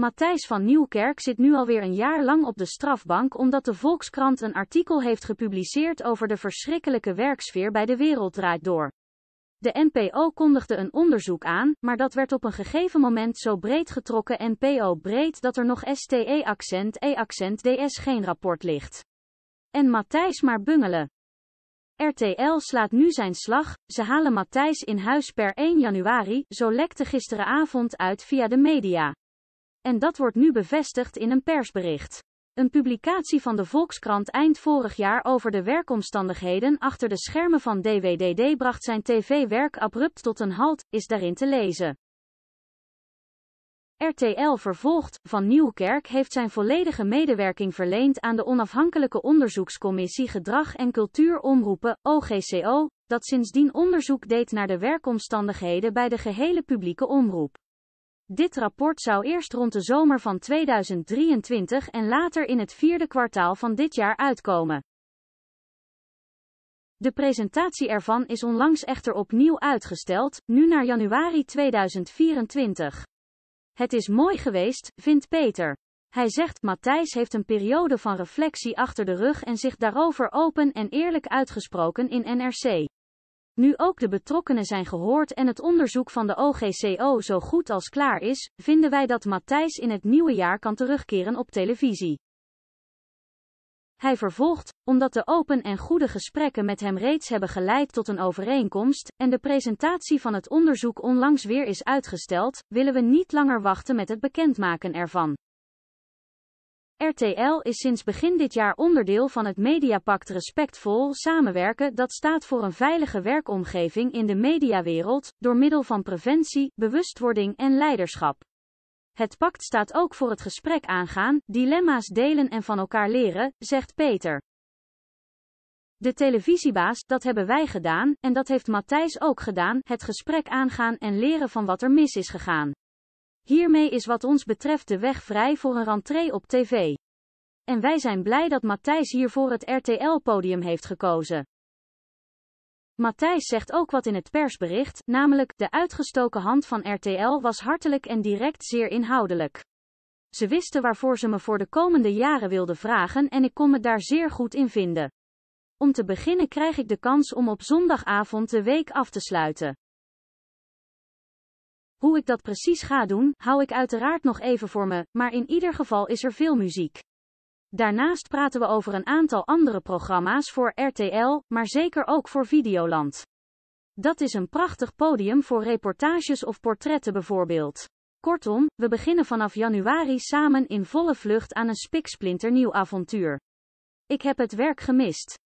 Matthijs van Nieuwkerk zit nu alweer een jaar lang op de strafbank omdat de Volkskrant een artikel heeft gepubliceerd over de verschrikkelijke werksfeer bij de wereld draait door. De NPO kondigde een onderzoek aan, maar dat werd op een gegeven moment zo breed getrokken NPO breed dat er nog STE-accent E-accent DS geen rapport ligt. En Matthijs maar bungelen. RTL slaat nu zijn slag, ze halen Matthijs in huis per 1 januari, zo lekte gisteravond uit via de media. En dat wordt nu bevestigd in een persbericht. Een publicatie van de Volkskrant eind vorig jaar over de werkomstandigheden achter de schermen van DWDD bracht zijn tv-werk abrupt tot een halt, is daarin te lezen. RTL vervolgt, Van Nieuwkerk heeft zijn volledige medewerking verleend aan de onafhankelijke onderzoekscommissie Gedrag en Cultuur Omroepen, OGCO, dat sindsdien onderzoek deed naar de werkomstandigheden bij de gehele publieke omroep. Dit rapport zou eerst rond de zomer van 2023 en later in het vierde kwartaal van dit jaar uitkomen. De presentatie ervan is onlangs echter opnieuw uitgesteld, nu naar januari 2024. Het is mooi geweest, vindt Peter. Hij zegt Matthijs heeft een periode van reflectie achter de rug en zich daarover open en eerlijk uitgesproken in NRC. Nu ook de betrokkenen zijn gehoord en het onderzoek van de OGCO zo goed als klaar is, vinden wij dat Matthijs in het nieuwe jaar kan terugkeren op televisie. Hij vervolgt, omdat de open en goede gesprekken met hem reeds hebben geleid tot een overeenkomst, en de presentatie van het onderzoek onlangs weer is uitgesteld, willen we niet langer wachten met het bekendmaken ervan. RTL is sinds begin dit jaar onderdeel van het Mediapact Respectvol Samenwerken dat staat voor een veilige werkomgeving in de mediawereld, door middel van preventie, bewustwording en leiderschap. Het pact staat ook voor het gesprek aangaan, dilemma's delen en van elkaar leren, zegt Peter. De televisiebaas, dat hebben wij gedaan, en dat heeft Matthijs ook gedaan, het gesprek aangaan en leren van wat er mis is gegaan. Hiermee is wat ons betreft de weg vrij voor een rentree op tv. En wij zijn blij dat Matthijs hiervoor het RTL-podium heeft gekozen. Matthijs zegt ook wat in het persbericht, namelijk, de uitgestoken hand van RTL was hartelijk en direct zeer inhoudelijk. Ze wisten waarvoor ze me voor de komende jaren wilden vragen en ik kon me daar zeer goed in vinden. Om te beginnen krijg ik de kans om op zondagavond de week af te sluiten. Hoe ik dat precies ga doen, hou ik uiteraard nog even voor me, maar in ieder geval is er veel muziek. Daarnaast praten we over een aantal andere programma's voor RTL, maar zeker ook voor Videoland. Dat is een prachtig podium voor reportages of portretten bijvoorbeeld. Kortom, we beginnen vanaf januari samen in volle vlucht aan een spiksplinternieuw avontuur. Ik heb het werk gemist.